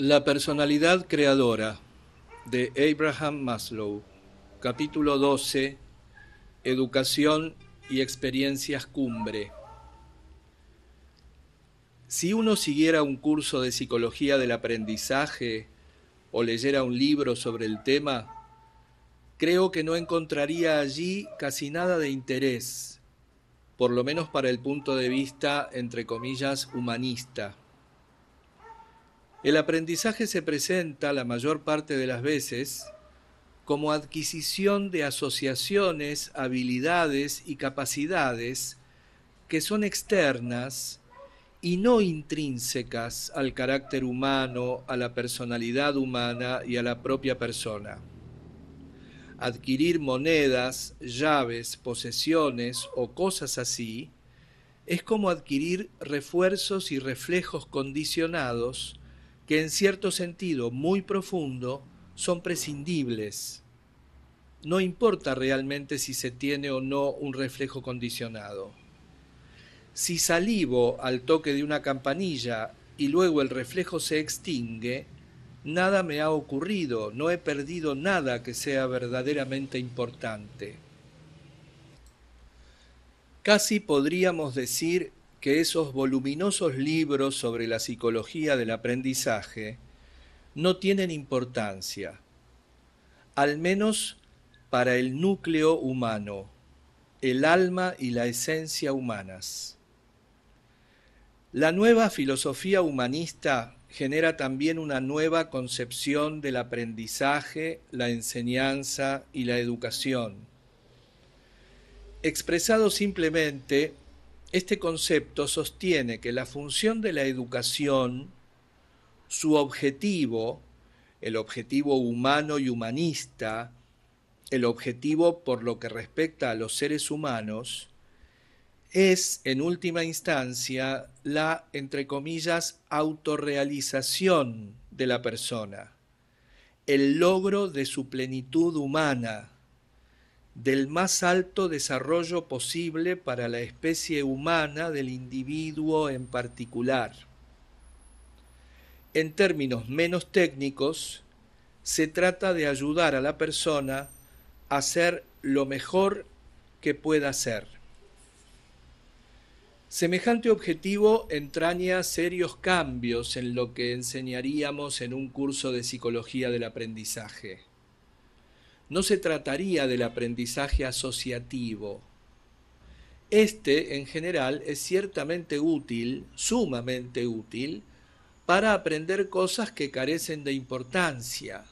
La personalidad creadora de Abraham Maslow, capítulo 12, Educación y experiencias cumbre. Si uno siguiera un curso de psicología del aprendizaje o leyera un libro sobre el tema, creo que no encontraría allí casi nada de interés, por lo menos para el punto de vista, entre comillas, humanista. El aprendizaje se presenta la mayor parte de las veces como adquisición de asociaciones, habilidades y capacidades que son externas y no intrínsecas al carácter humano, a la personalidad humana y a la propia persona. Adquirir monedas, llaves, posesiones o cosas así es como adquirir refuerzos y reflejos condicionados que en cierto sentido muy profundo son prescindibles. No importa realmente si se tiene o no un reflejo condicionado. Si salivo al toque de una campanilla y luego el reflejo se extingue, nada me ha ocurrido, no he perdido nada que sea verdaderamente importante. Casi podríamos decir que esos voluminosos libros sobre la psicología del aprendizaje no tienen importancia, al menos para el núcleo humano, el alma y la esencia humanas. La nueva filosofía humanista genera también una nueva concepción del aprendizaje, la enseñanza y la educación, expresado simplemente este concepto sostiene que la función de la educación, su objetivo, el objetivo humano y humanista, el objetivo por lo que respecta a los seres humanos, es, en última instancia, la, entre comillas, autorrealización de la persona, el logro de su plenitud humana, del más alto desarrollo posible para la especie humana del individuo en particular. En términos menos técnicos, se trata de ayudar a la persona a ser lo mejor que pueda ser. Semejante objetivo entraña serios cambios en lo que enseñaríamos en un curso de psicología del aprendizaje no se trataría del aprendizaje asociativo. Este, en general, es ciertamente útil, sumamente útil, para aprender cosas que carecen de importancia,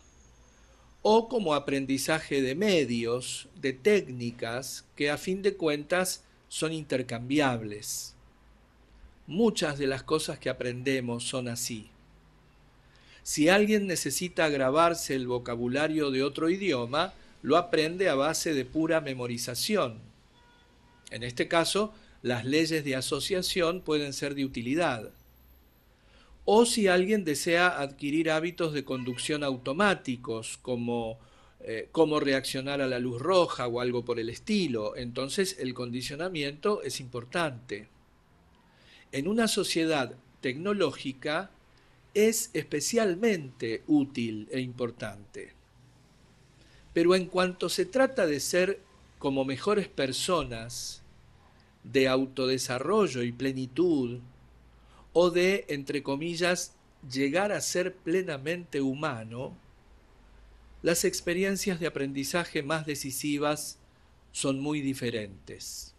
o como aprendizaje de medios, de técnicas, que a fin de cuentas son intercambiables. Muchas de las cosas que aprendemos son así. Si alguien necesita grabarse el vocabulario de otro idioma, lo aprende a base de pura memorización. En este caso, las leyes de asociación pueden ser de utilidad. O si alguien desea adquirir hábitos de conducción automáticos, como eh, cómo reaccionar a la luz roja o algo por el estilo, entonces el condicionamiento es importante. En una sociedad tecnológica, es especialmente útil e importante. Pero en cuanto se trata de ser como mejores personas, de autodesarrollo y plenitud, o de, entre comillas, llegar a ser plenamente humano, las experiencias de aprendizaje más decisivas son muy diferentes.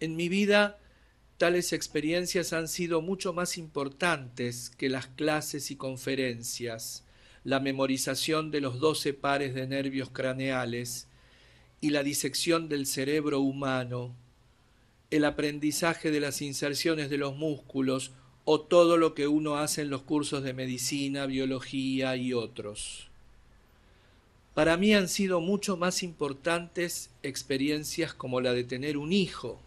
En mi vida Tales experiencias han sido mucho más importantes que las clases y conferencias, la memorización de los 12 pares de nervios craneales y la disección del cerebro humano, el aprendizaje de las inserciones de los músculos o todo lo que uno hace en los cursos de medicina, biología y otros. Para mí han sido mucho más importantes experiencias como la de tener un hijo,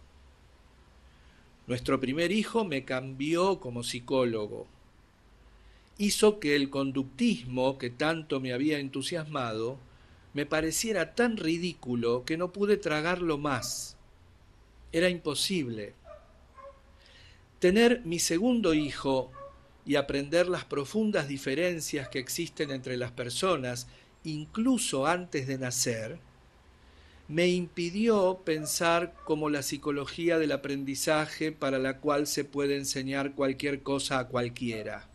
nuestro primer hijo me cambió como psicólogo. Hizo que el conductismo que tanto me había entusiasmado me pareciera tan ridículo que no pude tragarlo más. Era imposible. Tener mi segundo hijo y aprender las profundas diferencias que existen entre las personas, incluso antes de nacer, me impidió pensar como la psicología del aprendizaje para la cual se puede enseñar cualquier cosa a cualquiera,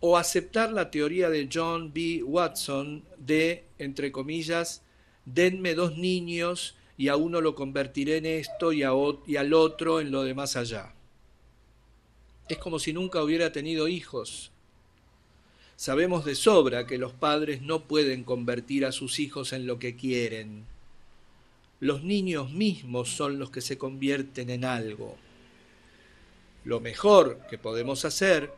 o aceptar la teoría de John B. Watson de, entre comillas, denme dos niños y a uno lo convertiré en esto y, al otro en lo de más allá. Es como si nunca hubiera tenido hijos, Sabemos de sobra que los padres no pueden convertir a sus hijos en lo que quieren. Los niños mismos son los que se convierten en algo. Lo mejor que podemos hacer,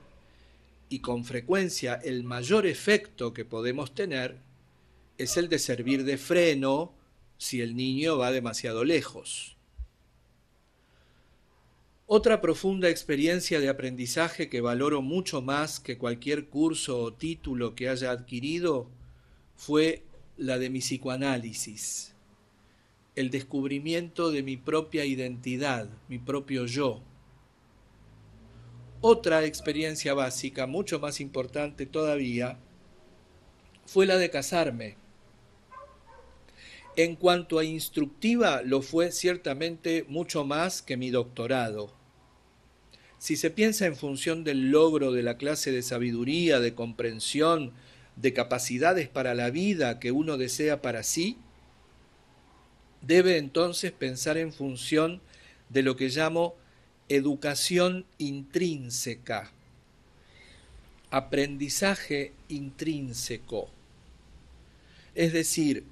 y con frecuencia el mayor efecto que podemos tener, es el de servir de freno si el niño va demasiado lejos. Otra profunda experiencia de aprendizaje que valoro mucho más que cualquier curso o título que haya adquirido fue la de mi psicoanálisis, el descubrimiento de mi propia identidad, mi propio yo. Otra experiencia básica, mucho más importante todavía, fue la de casarme. En cuanto a instructiva, lo fue ciertamente mucho más que mi doctorado si se piensa en función del logro de la clase de sabiduría, de comprensión, de capacidades para la vida que uno desea para sí, debe entonces pensar en función de lo que llamo educación intrínseca, aprendizaje intrínseco. Es decir,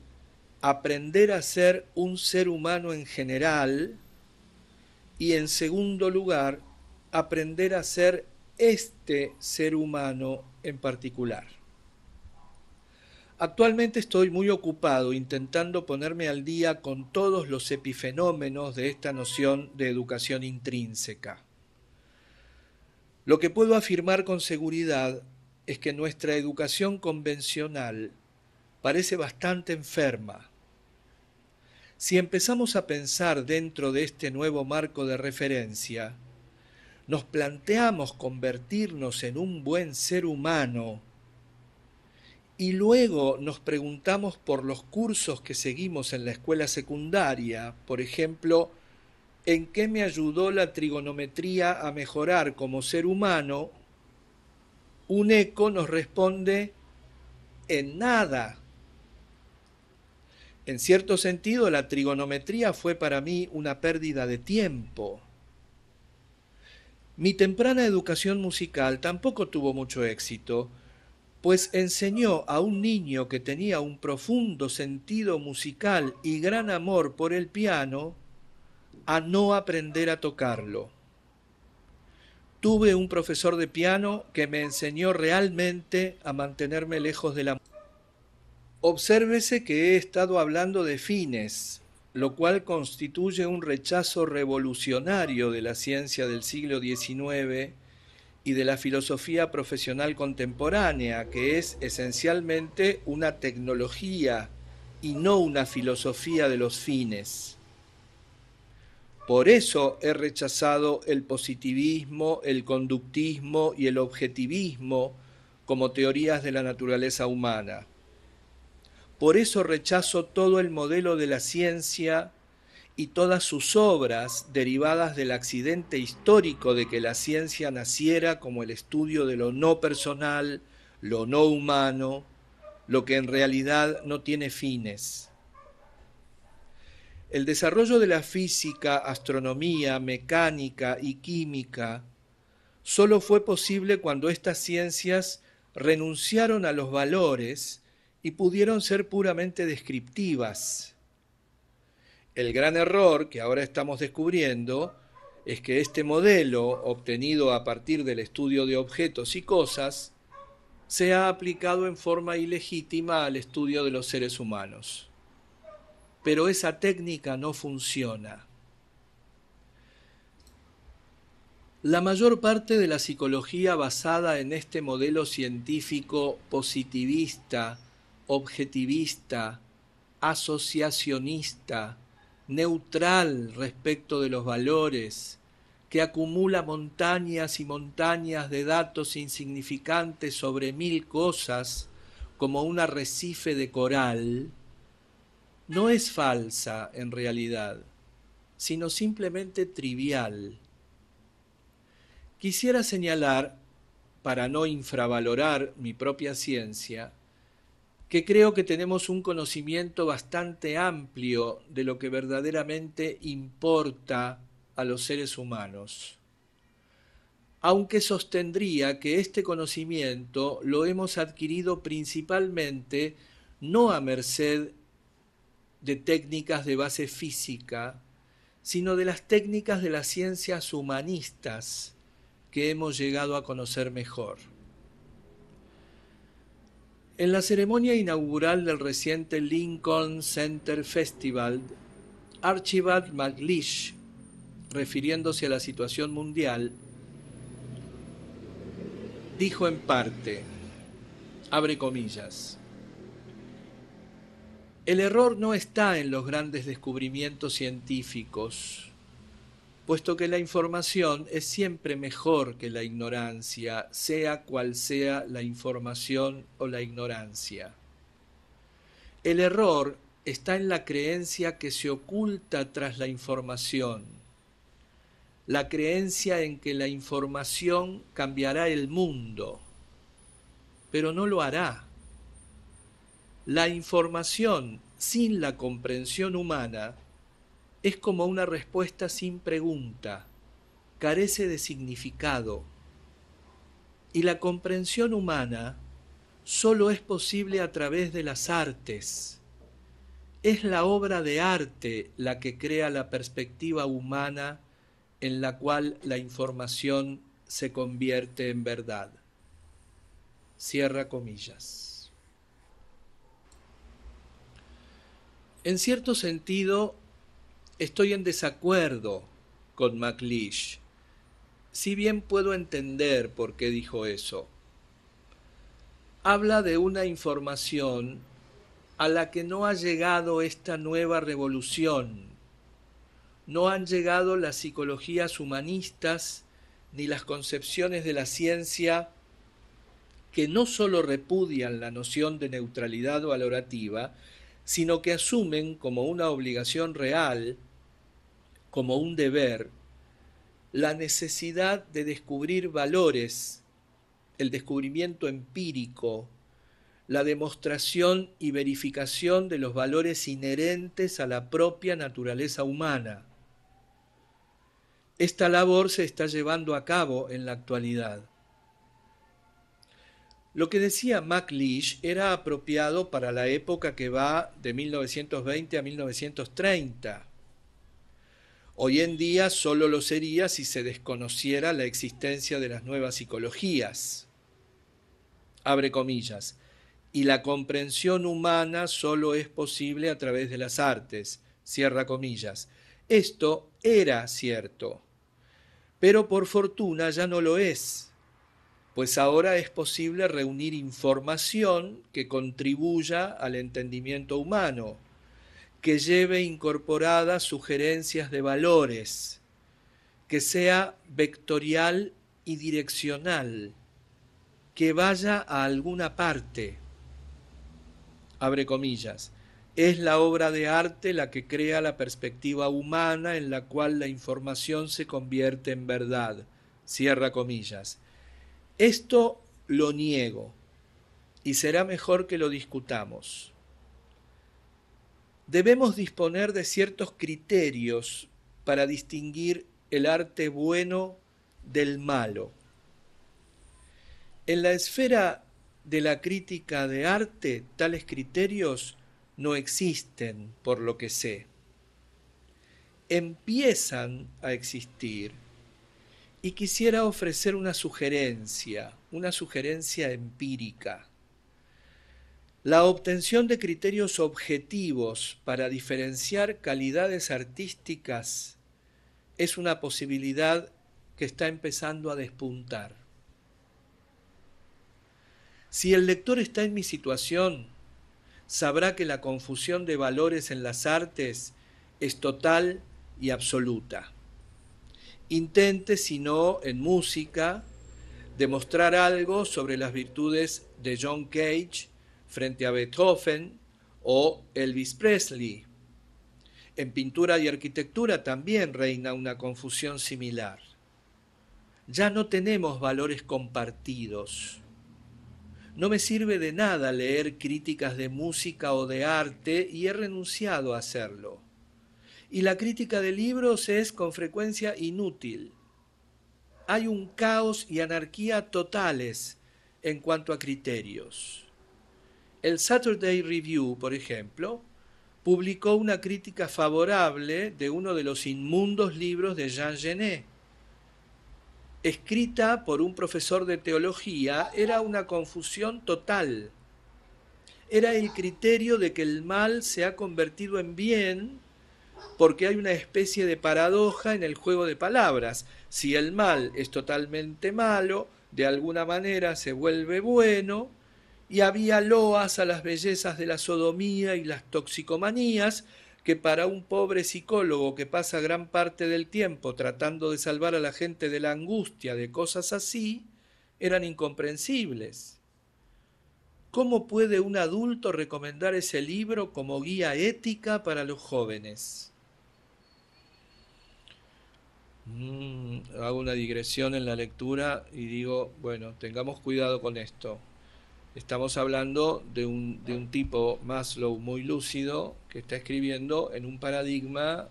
aprender a ser un ser humano en general y en segundo lugar, aprender a ser este ser humano en particular. Actualmente estoy muy ocupado intentando ponerme al día con todos los epifenómenos de esta noción de educación intrínseca. Lo que puedo afirmar con seguridad es que nuestra educación convencional parece bastante enferma. Si empezamos a pensar dentro de este nuevo marco de referencia, nos planteamos convertirnos en un buen ser humano y luego nos preguntamos por los cursos que seguimos en la escuela secundaria, por ejemplo, ¿en qué me ayudó la trigonometría a mejorar como ser humano? Un eco nos responde, en nada. En cierto sentido, la trigonometría fue para mí una pérdida de tiempo mi temprana educación musical tampoco tuvo mucho éxito, pues enseñó a un niño que tenía un profundo sentido musical y gran amor por el piano a no aprender a tocarlo. Tuve un profesor de piano que me enseñó realmente a mantenerme lejos de la... Obsérvese que he estado hablando de fines, lo cual constituye un rechazo revolucionario de la ciencia del siglo XIX y de la filosofía profesional contemporánea, que es esencialmente una tecnología y no una filosofía de los fines. Por eso he rechazado el positivismo, el conductismo y el objetivismo como teorías de la naturaleza humana. Por eso rechazo todo el modelo de la ciencia y todas sus obras derivadas del accidente histórico de que la ciencia naciera como el estudio de lo no personal, lo no humano, lo que en realidad no tiene fines. El desarrollo de la física, astronomía, mecánica y química solo fue posible cuando estas ciencias renunciaron a los valores y pudieron ser puramente descriptivas. El gran error que ahora estamos descubriendo es que este modelo, obtenido a partir del estudio de objetos y cosas, se ha aplicado en forma ilegítima al estudio de los seres humanos. Pero esa técnica no funciona. La mayor parte de la psicología basada en este modelo científico positivista objetivista, asociacionista, neutral respecto de los valores, que acumula montañas y montañas de datos insignificantes sobre mil cosas, como un arrecife de coral, no es falsa en realidad, sino simplemente trivial. Quisiera señalar, para no infravalorar mi propia ciencia, que creo que tenemos un conocimiento bastante amplio de lo que verdaderamente importa a los seres humanos, aunque sostendría que este conocimiento lo hemos adquirido principalmente no a merced de técnicas de base física, sino de las técnicas de las ciencias humanistas que hemos llegado a conocer mejor. En la ceremonia inaugural del reciente Lincoln Center Festival, Archibald MacLeish, refiriéndose a la situación mundial, dijo en parte, abre comillas, el error no está en los grandes descubrimientos científicos, puesto que la información es siempre mejor que la ignorancia, sea cual sea la información o la ignorancia. El error está en la creencia que se oculta tras la información, la creencia en que la información cambiará el mundo, pero no lo hará. La información sin la comprensión humana es como una respuesta sin pregunta, carece de significado. Y la comprensión humana solo es posible a través de las artes. Es la obra de arte la que crea la perspectiva humana en la cual la información se convierte en verdad. Cierra comillas. En cierto sentido, Estoy en desacuerdo con MacLeish. Si bien puedo entender por qué dijo eso, habla de una información a la que no ha llegado esta nueva revolución. No han llegado las psicologías humanistas ni las concepciones de la ciencia que no solo repudian la noción de neutralidad valorativa, sino que asumen como una obligación real, como un deber, la necesidad de descubrir valores, el descubrimiento empírico, la demostración y verificación de los valores inherentes a la propia naturaleza humana. Esta labor se está llevando a cabo en la actualidad. Lo que decía MacLeish era apropiado para la época que va de 1920 a 1930. Hoy en día solo lo sería si se desconociera la existencia de las nuevas psicologías. Abre comillas. Y la comprensión humana solo es posible a través de las artes. Cierra comillas. Esto era cierto, pero por fortuna ya no lo es pues ahora es posible reunir información que contribuya al entendimiento humano, que lleve incorporadas sugerencias de valores, que sea vectorial y direccional, que vaya a alguna parte. Abre comillas. Es la obra de arte la que crea la perspectiva humana en la cual la información se convierte en verdad. Cierra comillas esto lo niego y será mejor que lo discutamos. Debemos disponer de ciertos criterios para distinguir el arte bueno del malo. En la esfera de la crítica de arte, tales criterios no existen, por lo que sé. Empiezan a existir y quisiera ofrecer una sugerencia, una sugerencia empírica. La obtención de criterios objetivos para diferenciar calidades artísticas es una posibilidad que está empezando a despuntar. Si el lector está en mi situación, sabrá que la confusión de valores en las artes es total y absoluta intente, si no en música, demostrar algo sobre las virtudes de John Cage frente a Beethoven o Elvis Presley. En pintura y arquitectura también reina una confusión similar. Ya no tenemos valores compartidos. No me sirve de nada leer críticas de música o de arte y he renunciado a hacerlo y la crítica de libros es con frecuencia inútil. Hay un caos y anarquía totales en cuanto a criterios. El Saturday Review, por ejemplo, publicó una crítica favorable de uno de los inmundos libros de Jean Genet. Escrita por un profesor de teología, era una confusión total. Era el criterio de que el mal se ha convertido en bien porque hay una especie de paradoja en el juego de palabras. Si el mal es totalmente malo, de alguna manera se vuelve bueno, y había loas a las bellezas de la sodomía y las toxicomanías, que para un pobre psicólogo que pasa gran parte del tiempo tratando de salvar a la gente de la angustia de cosas así, eran incomprensibles. ¿Cómo puede un adulto recomendar ese libro como guía ética para los jóvenes? Mm, hago una digresión en la lectura y digo, bueno, tengamos cuidado con esto. Estamos hablando de un, de un tipo Maslow muy lúcido que está escribiendo en un paradigma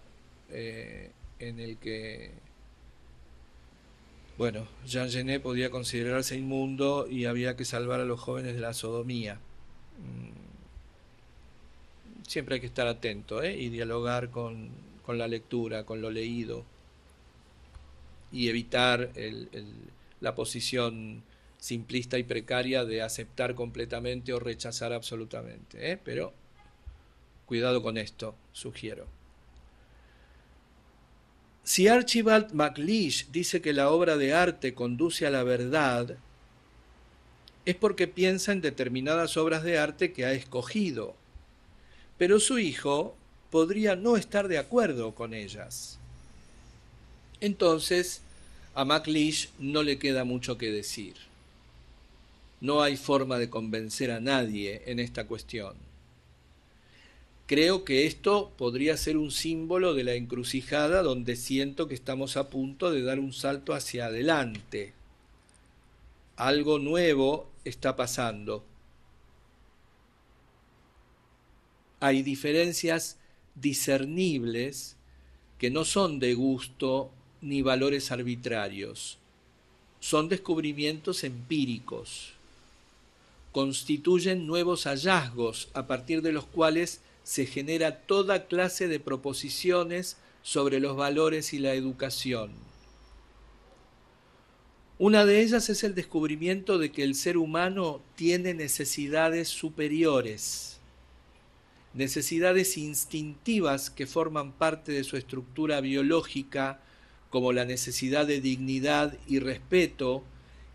eh, en el que, bueno, Jean Genet podía considerarse inmundo y había que salvar a los jóvenes de la sodomía. Mm, siempre hay que estar atento eh, y dialogar con la lectura, con lo leído y evitar la posición simplista y precaria de aceptar completamente o rechazar absolutamente. ¿eh? Pero cuidado con esto, sugiero. Si Archibald MacLeish dice que la obra de arte conduce a la verdad, es porque piensa en determinadas obras de arte que ha escogido, pero su hijo podría no estar de acuerdo con ellas. Entonces, a MacLeish no le queda mucho que decir. No hay forma de convencer a nadie en esta cuestión. Creo que esto podría ser un símbolo de la encrucijada donde siento que estamos a punto de dar un salto hacia adelante. Algo nuevo está pasando. Hay diferencias discernibles que no son de gusto ni valores arbitrarios. Son descubrimientos empíricos. Constituyen nuevos hallazgos a partir de los cuales se genera toda clase de proposiciones sobre los valores y la educación. Una de ellas es el descubrimiento de que el ser humano tiene necesidades superiores, necesidades instintivas que forman parte de su estructura biológica, como la necesidad de dignidad y respeto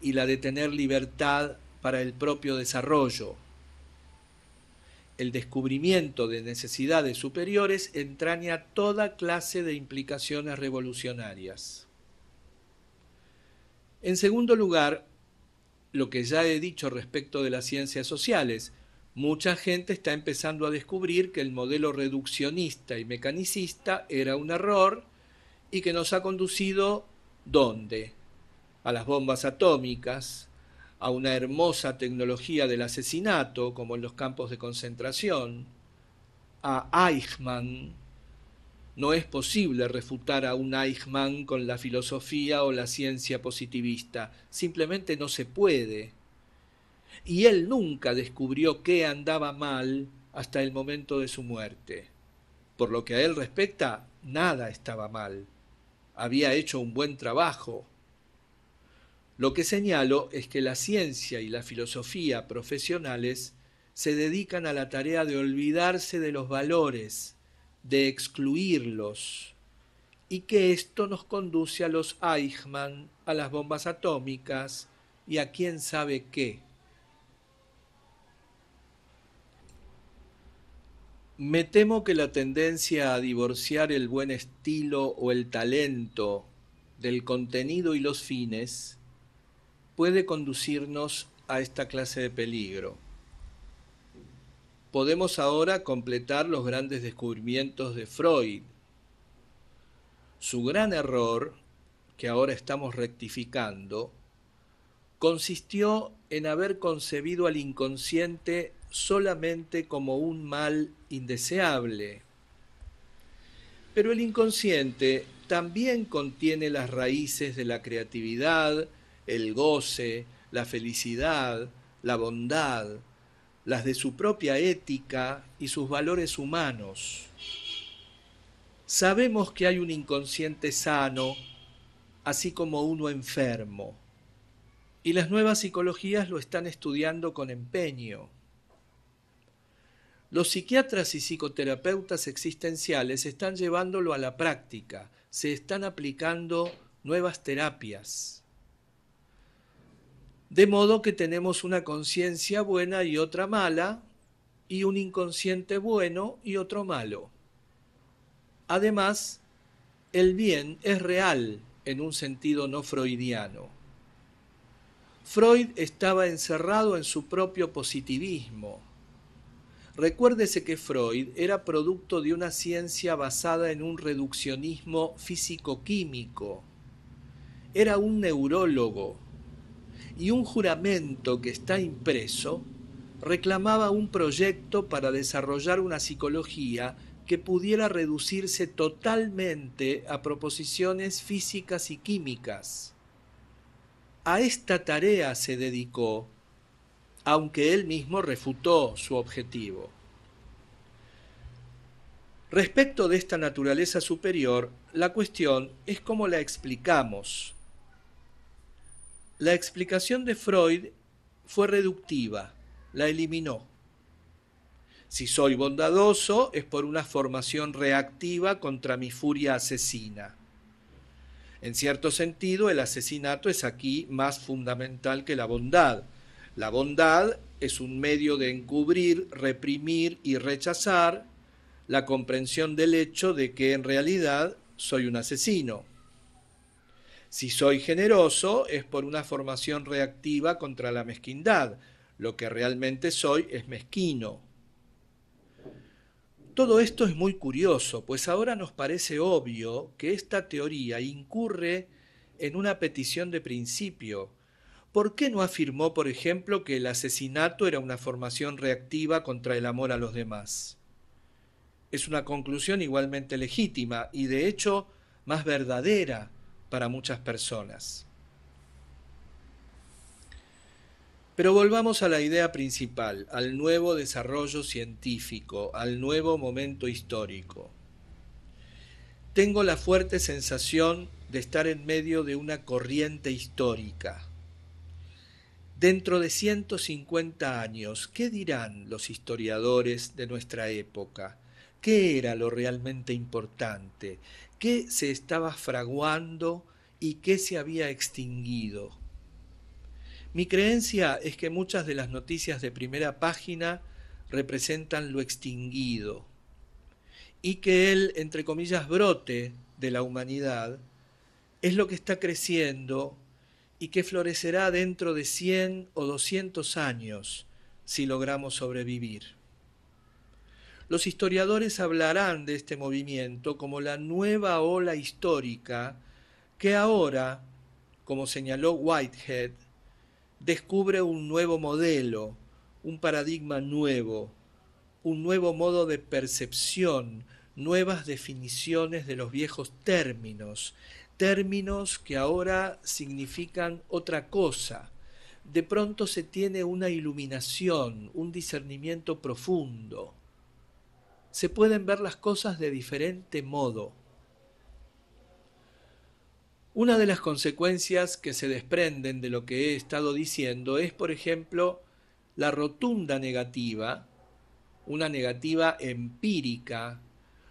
y la de tener libertad para el propio desarrollo. El descubrimiento de necesidades superiores entraña toda clase de implicaciones revolucionarias. En segundo lugar, lo que ya he dicho respecto de las ciencias sociales, mucha gente está empezando a descubrir que el modelo reduccionista y mecanicista era un error y que nos ha conducido ¿dónde? A las bombas atómicas, a una hermosa tecnología del asesinato, como en los campos de concentración, a Eichmann. No es posible refutar a un Eichmann con la filosofía o la ciencia positivista, simplemente no se puede. Y él nunca descubrió qué andaba mal hasta el momento de su muerte. Por lo que a él respecta, nada estaba mal había hecho un buen trabajo. Lo que señalo es que la ciencia y la filosofía profesionales se dedican a la tarea de olvidarse de los valores, de excluirlos, y que esto nos conduce a los Eichmann, a las bombas atómicas y a quién sabe qué. Me temo que la tendencia a divorciar el buen estilo o el talento del contenido y los fines puede conducirnos a esta clase de peligro. Podemos ahora completar los grandes descubrimientos de Freud. Su gran error, que ahora estamos rectificando, consistió en haber concebido al inconsciente solamente como un mal indeseable. Pero el inconsciente también contiene las raíces de la creatividad, el goce, la felicidad, la bondad, las de su propia ética y sus valores humanos. Sabemos que hay un inconsciente sano, así como uno enfermo, y las nuevas psicologías lo están estudiando con empeño. Los psiquiatras y psicoterapeutas existenciales están llevándolo a la práctica, se están aplicando nuevas terapias. De modo que tenemos una conciencia buena y otra mala, y un inconsciente bueno y otro malo. Además, el bien es real en un sentido no freudiano. Freud estaba encerrado en su propio positivismo, Recuérdese que Freud era producto de una ciencia basada en un reduccionismo físico-químico. Era un neurólogo y un juramento que está impreso reclamaba un proyecto para desarrollar una psicología que pudiera reducirse totalmente a proposiciones físicas y químicas. A esta tarea se dedicó aunque él mismo refutó su objetivo. Respecto de esta naturaleza superior, la cuestión es cómo la explicamos. La explicación de Freud fue reductiva, la eliminó. Si soy bondadoso es por una formación reactiva contra mi furia asesina. En cierto sentido, el asesinato es aquí más fundamental que la bondad, la bondad es un medio de encubrir, reprimir y rechazar la comprensión del hecho de que en realidad soy un asesino. Si soy generoso es por una formación reactiva contra la mezquindad. Lo que realmente soy es mezquino. Todo esto es muy curioso, pues ahora nos parece obvio que esta teoría incurre en una petición de principio, ¿por qué no afirmó, por ejemplo, que el asesinato era una formación reactiva contra el amor a los demás? Es una conclusión igualmente legítima y de hecho más verdadera para muchas personas. Pero volvamos a la idea principal, al nuevo desarrollo científico, al nuevo momento histórico. Tengo la fuerte sensación de estar en medio de una corriente histórica Dentro de 150 años, ¿qué dirán los historiadores de nuestra época? ¿Qué era lo realmente importante? ¿Qué se estaba fraguando y qué se había extinguido? Mi creencia es que muchas de las noticias de primera página representan lo extinguido y que el, entre comillas, brote de la humanidad es lo que está creciendo y que florecerá dentro de 100 o 200 años si logramos sobrevivir. Los historiadores hablarán de este movimiento como la nueva ola histórica que ahora, como señaló Whitehead, descubre un nuevo modelo, un paradigma nuevo, un nuevo modo de percepción, nuevas definiciones de los viejos términos, términos que ahora significan otra cosa. De pronto se tiene una iluminación, un discernimiento profundo. Se pueden ver las cosas de diferente modo. Una de las consecuencias que se desprenden de lo que he estado diciendo es, por ejemplo, la rotunda negativa, una negativa empírica,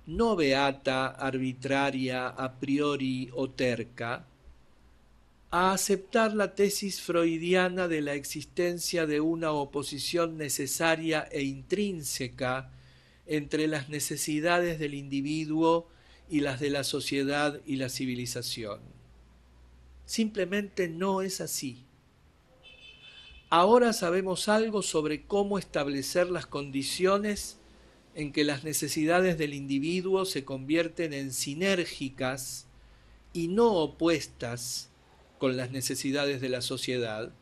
no beata, arbitraria, a priori o terca, a aceptar la tesis freudiana de la existencia de una oposición necesaria e intrínseca entre las necesidades del individuo y las de la sociedad y la civilización. Simplemente no es así. Ahora sabemos algo sobre cómo establecer las condiciones en que las necesidades del individuo se convierten en sinérgicas y no opuestas con las necesidades de la sociedad,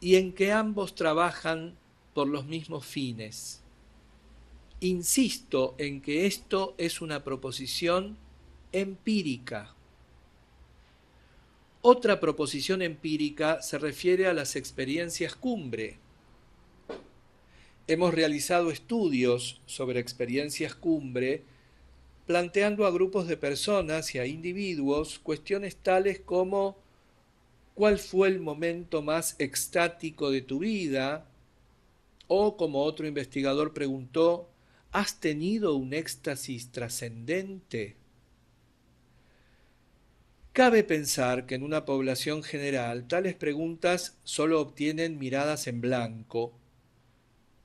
y en que ambos trabajan por los mismos fines. Insisto en que esto es una proposición empírica. Otra proposición empírica se refiere a las experiencias cumbre, Hemos realizado estudios sobre experiencias cumbre, planteando a grupos de personas y a individuos cuestiones tales como cuál fue el momento más extático de tu vida, o como otro investigador preguntó, ¿has tenido un éxtasis trascendente? Cabe pensar que en una población general tales preguntas solo obtienen miradas en blanco,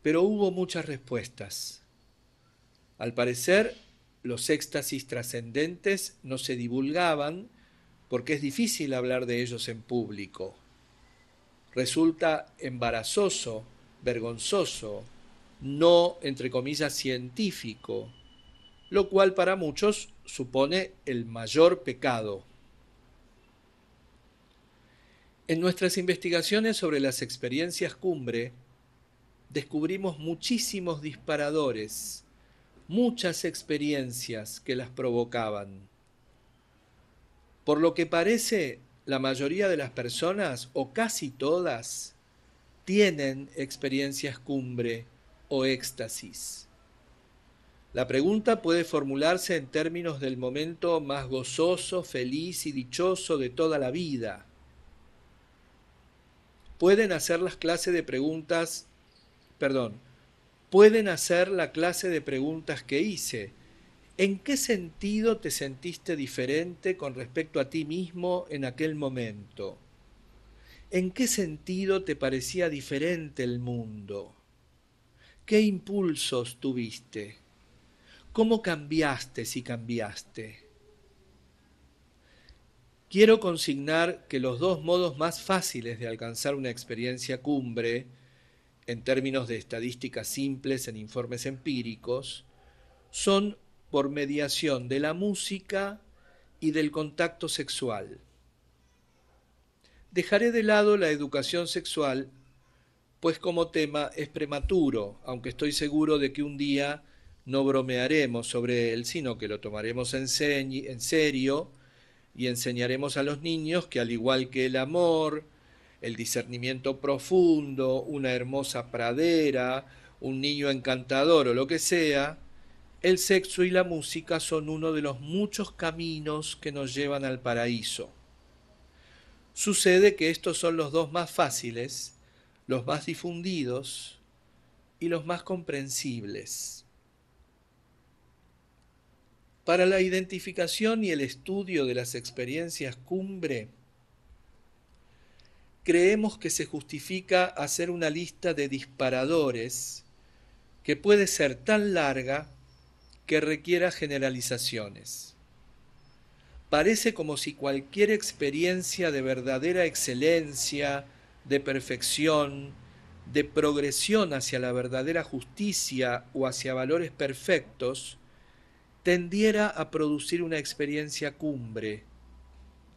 pero hubo muchas respuestas. Al parecer, los éxtasis trascendentes no se divulgaban porque es difícil hablar de ellos en público. Resulta embarazoso, vergonzoso, no, entre comillas, científico, lo cual para muchos supone el mayor pecado. En nuestras investigaciones sobre las experiencias cumbre, descubrimos muchísimos disparadores, muchas experiencias que las provocaban. Por lo que parece, la mayoría de las personas, o casi todas, tienen experiencias cumbre o éxtasis. La pregunta puede formularse en términos del momento más gozoso, feliz y dichoso de toda la vida. Pueden hacer las clases de preguntas perdón, pueden hacer la clase de preguntas que hice. ¿En qué sentido te sentiste diferente con respecto a ti mismo en aquel momento? ¿En qué sentido te parecía diferente el mundo? ¿Qué impulsos tuviste? ¿Cómo cambiaste si cambiaste? Quiero consignar que los dos modos más fáciles de alcanzar una experiencia cumbre en términos de estadísticas simples en informes empíricos, son por mediación de la música y del contacto sexual. Dejaré de lado la educación sexual, pues como tema es prematuro, aunque estoy seguro de que un día no bromearemos sobre él, sino que lo tomaremos en, en serio y enseñaremos a los niños que al igual que el amor, el discernimiento profundo, una hermosa pradera, un niño encantador o lo que sea, el sexo y la música son uno de los muchos caminos que nos llevan al paraíso. Sucede que estos son los dos más fáciles, los más difundidos y los más comprensibles. Para la identificación y el estudio de las experiencias cumbre, creemos que se justifica hacer una lista de disparadores que puede ser tan larga que requiera generalizaciones. Parece como si cualquier experiencia de verdadera excelencia, de perfección, de progresión hacia la verdadera justicia o hacia valores perfectos, tendiera a producir una experiencia cumbre,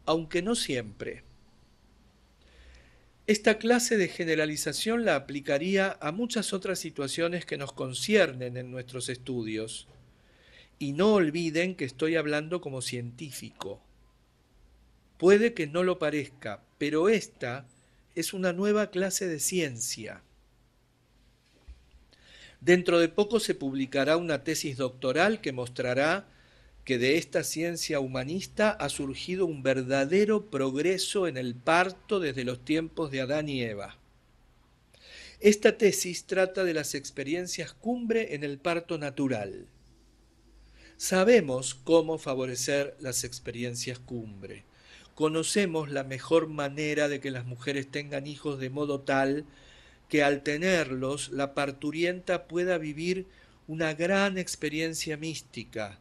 aunque no siempre. Esta clase de generalización la aplicaría a muchas otras situaciones que nos conciernen en nuestros estudios. Y no olviden que estoy hablando como científico. Puede que no lo parezca, pero esta es una nueva clase de ciencia. Dentro de poco se publicará una tesis doctoral que mostrará de esta ciencia humanista ha surgido un verdadero progreso en el parto desde los tiempos de Adán y Eva. Esta tesis trata de las experiencias cumbre en el parto natural. Sabemos cómo favorecer las experiencias cumbre. Conocemos la mejor manera de que las mujeres tengan hijos de modo tal que al tenerlos la parturienta pueda vivir una gran experiencia mística,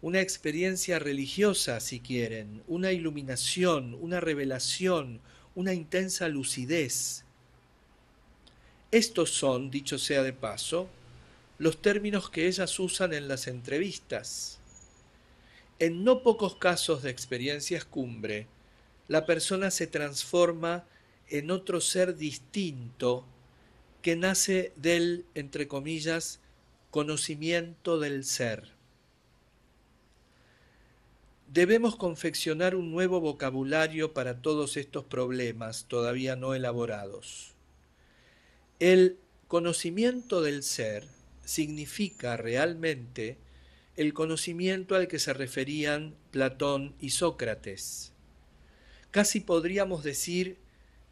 una experiencia religiosa, si quieren, una iluminación, una revelación, una intensa lucidez. Estos son, dicho sea de paso, los términos que ellas usan en las entrevistas. En no pocos casos de experiencias cumbre, la persona se transforma en otro ser distinto que nace del, entre comillas, conocimiento del ser. Debemos confeccionar un nuevo vocabulario para todos estos problemas todavía no elaborados. El conocimiento del ser significa realmente el conocimiento al que se referían Platón y Sócrates. Casi podríamos decir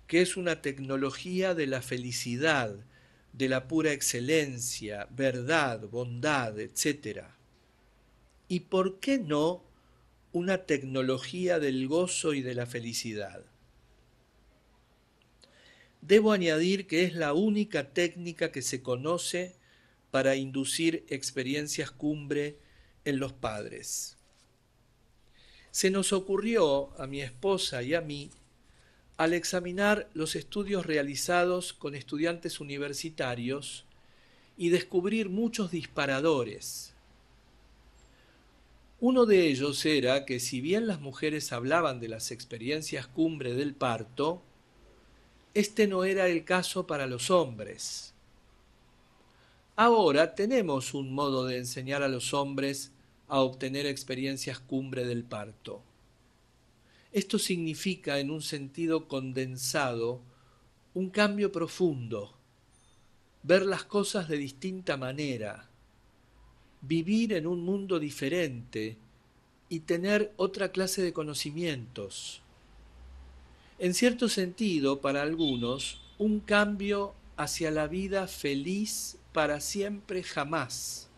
que es una tecnología de la felicidad, de la pura excelencia, verdad, bondad, etc. ¿Y por qué no una tecnología del gozo y de la felicidad. Debo añadir que es la única técnica que se conoce para inducir experiencias cumbre en los padres. Se nos ocurrió a mi esposa y a mí, al examinar los estudios realizados con estudiantes universitarios y descubrir muchos disparadores uno de ellos era que si bien las mujeres hablaban de las experiencias cumbre del parto, este no era el caso para los hombres. Ahora tenemos un modo de enseñar a los hombres a obtener experiencias cumbre del parto. Esto significa, en un sentido condensado, un cambio profundo, ver las cosas de distinta manera, vivir en un mundo diferente y tener otra clase de conocimientos. En cierto sentido, para algunos, un cambio hacia la vida feliz para siempre jamás.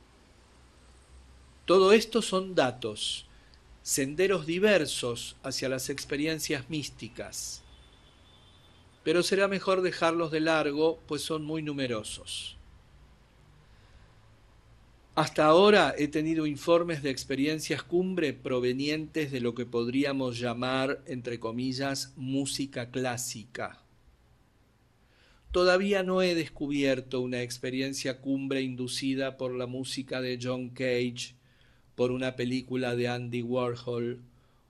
Todo esto son datos, senderos diversos hacia las experiencias místicas. Pero será mejor dejarlos de largo, pues son muy numerosos. Hasta ahora he tenido informes de experiencias cumbre provenientes de lo que podríamos llamar, entre comillas, música clásica. Todavía no he descubierto una experiencia cumbre inducida por la música de John Cage, por una película de Andy Warhol,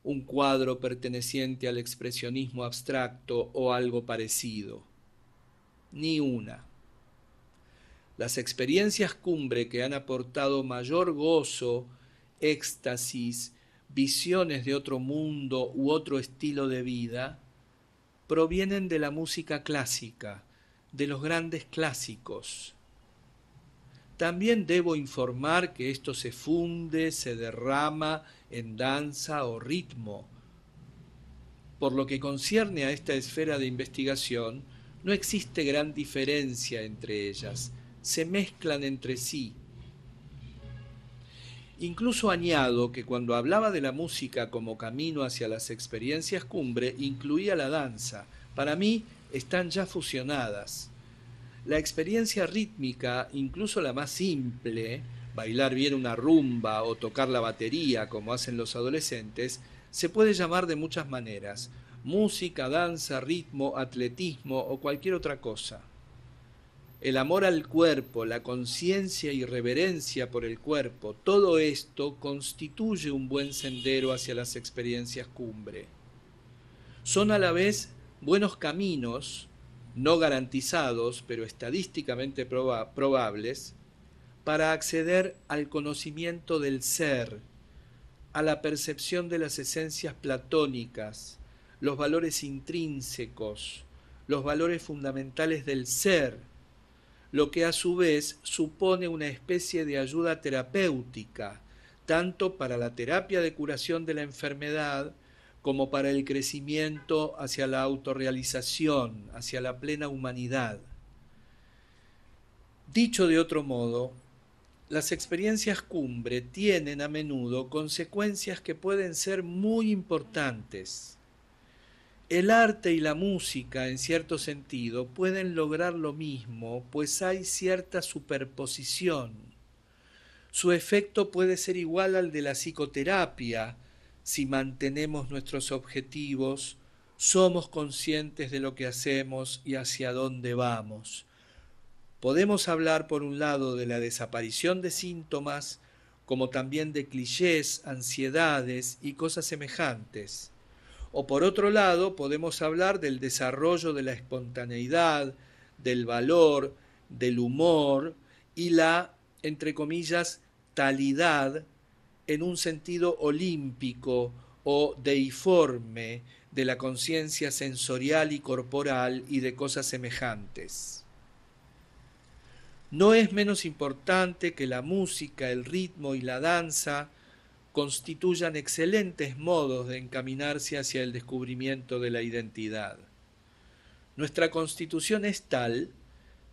un cuadro perteneciente al expresionismo abstracto o algo parecido. Ni una las experiencias cumbre que han aportado mayor gozo, éxtasis, visiones de otro mundo u otro estilo de vida, provienen de la música clásica, de los grandes clásicos. También debo informar que esto se funde, se derrama en danza o ritmo. Por lo que concierne a esta esfera de investigación, no existe gran diferencia entre ellas, se mezclan entre sí. Incluso añado que cuando hablaba de la música como camino hacia las experiencias cumbre, incluía la danza. Para mí están ya fusionadas. La experiencia rítmica, incluso la más simple, bailar bien una rumba o tocar la batería como hacen los adolescentes, se puede llamar de muchas maneras. Música, danza, ritmo, atletismo o cualquier otra cosa el amor al cuerpo, la conciencia y reverencia por el cuerpo, todo esto constituye un buen sendero hacia las experiencias cumbre. Son a la vez buenos caminos, no garantizados, pero estadísticamente probables, para acceder al conocimiento del ser, a la percepción de las esencias platónicas, los valores intrínsecos, los valores fundamentales del ser, lo que a su vez supone una especie de ayuda terapéutica, tanto para la terapia de curación de la enfermedad como para el crecimiento hacia la autorrealización, hacia la plena humanidad. Dicho de otro modo, las experiencias cumbre tienen a menudo consecuencias que pueden ser muy importantes el arte y la música, en cierto sentido, pueden lograr lo mismo, pues hay cierta superposición. Su efecto puede ser igual al de la psicoterapia, si mantenemos nuestros objetivos, somos conscientes de lo que hacemos y hacia dónde vamos. Podemos hablar, por un lado, de la desaparición de síntomas, como también de clichés, ansiedades y cosas semejantes. O por otro lado, podemos hablar del desarrollo de la espontaneidad, del valor, del humor y la, entre comillas, talidad en un sentido olímpico o deiforme de la conciencia sensorial y corporal y de cosas semejantes. No es menos importante que la música, el ritmo y la danza constituyan excelentes modos de encaminarse hacia el descubrimiento de la identidad. Nuestra constitución es tal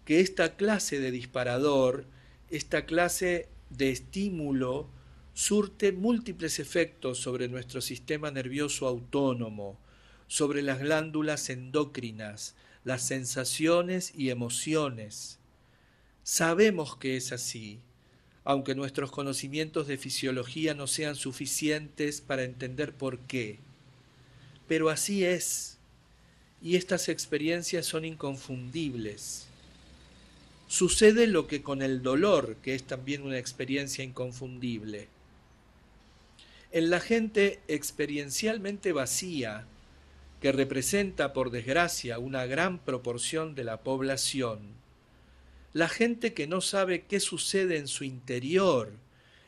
que esta clase de disparador, esta clase de estímulo, surte múltiples efectos sobre nuestro sistema nervioso autónomo, sobre las glándulas endócrinas, las sensaciones y emociones. Sabemos que es así, aunque nuestros conocimientos de fisiología no sean suficientes para entender por qué. Pero así es, y estas experiencias son inconfundibles. Sucede lo que con el dolor, que es también una experiencia inconfundible. En la gente experiencialmente vacía, que representa por desgracia una gran proporción de la población, la gente que no sabe qué sucede en su interior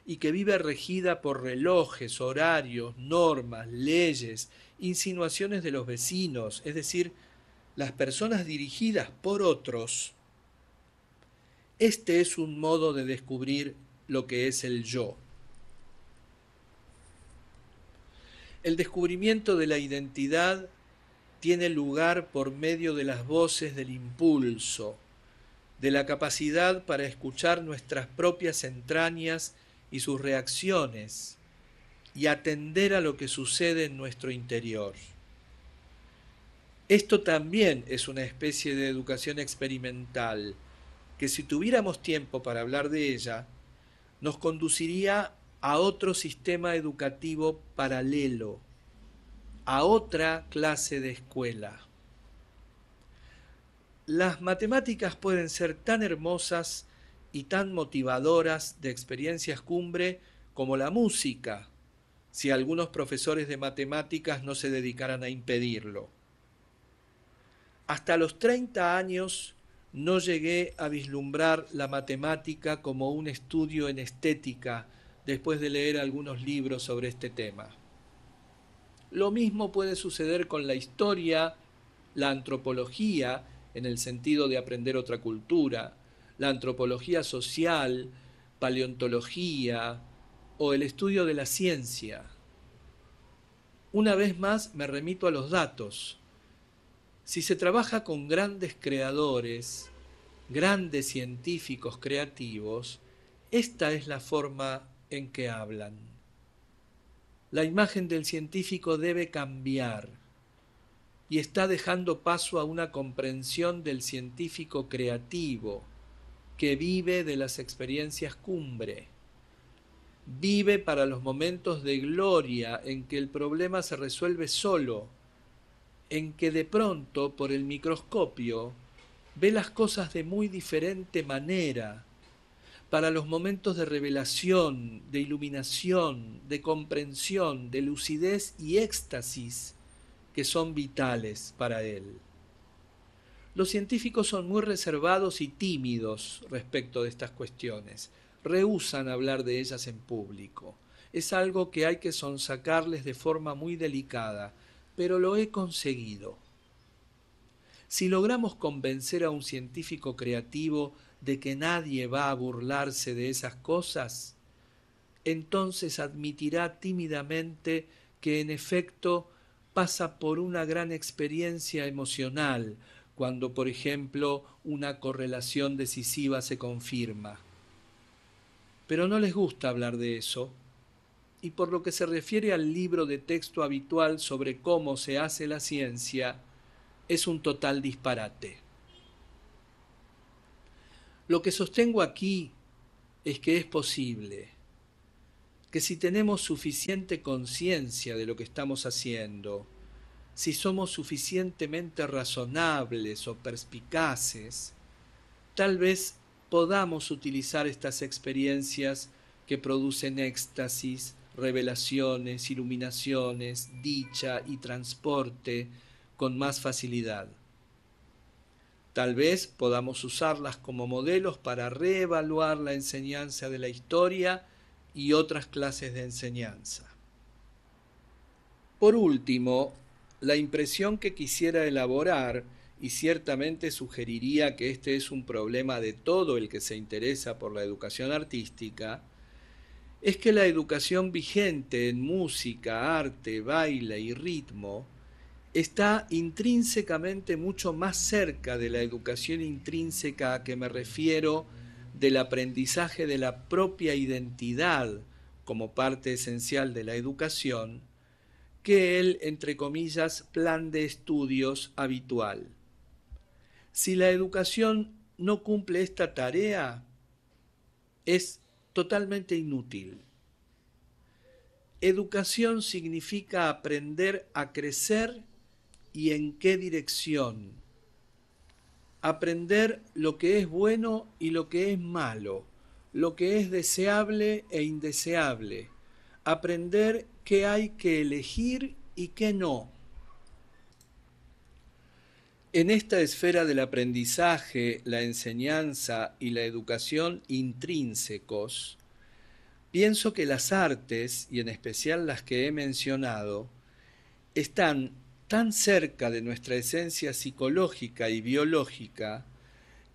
y que vive regida por relojes, horarios, normas, leyes, insinuaciones de los vecinos, es decir, las personas dirigidas por otros, este es un modo de descubrir lo que es el yo. El descubrimiento de la identidad tiene lugar por medio de las voces del impulso, de la capacidad para escuchar nuestras propias entrañas y sus reacciones y atender a lo que sucede en nuestro interior. Esto también es una especie de educación experimental que si tuviéramos tiempo para hablar de ella, nos conduciría a otro sistema educativo paralelo, a otra clase de escuela. Las matemáticas pueden ser tan hermosas y tan motivadoras de experiencias cumbre como la música, si algunos profesores de matemáticas no se dedicaran a impedirlo. Hasta los 30 años no llegué a vislumbrar la matemática como un estudio en estética después de leer algunos libros sobre este tema. Lo mismo puede suceder con la historia, la antropología en el sentido de aprender otra cultura, la antropología social, paleontología o el estudio de la ciencia. Una vez más me remito a los datos. Si se trabaja con grandes creadores, grandes científicos creativos, esta es la forma en que hablan. La imagen del científico debe cambiar y está dejando paso a una comprensión del científico creativo que vive de las experiencias cumbre. Vive para los momentos de gloria en que el problema se resuelve solo, en que de pronto por el microscopio ve las cosas de muy diferente manera, para los momentos de revelación, de iluminación, de comprensión, de lucidez y éxtasis que son vitales para él. Los científicos son muy reservados y tímidos respecto de estas cuestiones, Rehusan hablar de ellas en público. Es algo que hay que sonsacarles de forma muy delicada, pero lo he conseguido. Si logramos convencer a un científico creativo de que nadie va a burlarse de esas cosas, entonces admitirá tímidamente que en efecto pasa por una gran experiencia emocional cuando, por ejemplo, una correlación decisiva se confirma. Pero no les gusta hablar de eso. Y por lo que se refiere al libro de texto habitual sobre cómo se hace la ciencia, es un total disparate. Lo que sostengo aquí es que es posible que si tenemos suficiente conciencia de lo que estamos haciendo, si somos suficientemente razonables o perspicaces, tal vez podamos utilizar estas experiencias que producen éxtasis, revelaciones, iluminaciones, dicha y transporte con más facilidad. Tal vez podamos usarlas como modelos para reevaluar la enseñanza de la historia y otras clases de enseñanza. Por último, la impresión que quisiera elaborar, y ciertamente sugeriría que este es un problema de todo el que se interesa por la educación artística, es que la educación vigente en música, arte, baile y ritmo está intrínsecamente mucho más cerca de la educación intrínseca a que me refiero del aprendizaje de la propia identidad como parte esencial de la educación que el, entre comillas, plan de estudios habitual. Si la educación no cumple esta tarea, es totalmente inútil. Educación significa aprender a crecer y en qué dirección aprender lo que es bueno y lo que es malo, lo que es deseable e indeseable, aprender qué hay que elegir y qué no. En esta esfera del aprendizaje, la enseñanza y la educación intrínsecos, pienso que las artes, y en especial las que he mencionado, están tan cerca de nuestra esencia psicológica y biológica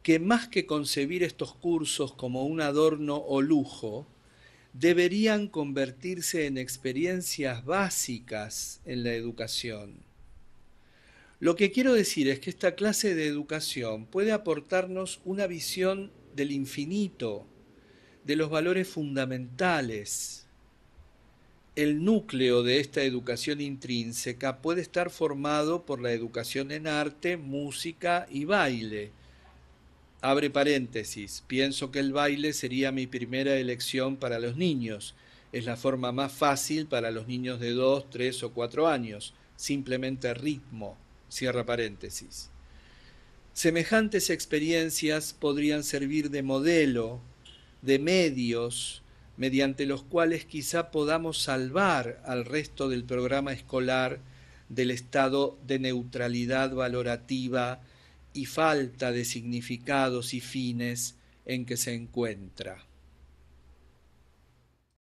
que más que concebir estos cursos como un adorno o lujo, deberían convertirse en experiencias básicas en la educación. Lo que quiero decir es que esta clase de educación puede aportarnos una visión del infinito, de los valores fundamentales, el núcleo de esta educación intrínseca puede estar formado por la educación en arte, música y baile. Abre paréntesis, pienso que el baile sería mi primera elección para los niños. Es la forma más fácil para los niños de 2, 3 o 4 años. Simplemente ritmo. Cierra paréntesis. Semejantes experiencias podrían servir de modelo, de medios, mediante los cuales quizá podamos salvar al resto del programa escolar del estado de neutralidad valorativa y falta de significados y fines en que se encuentra.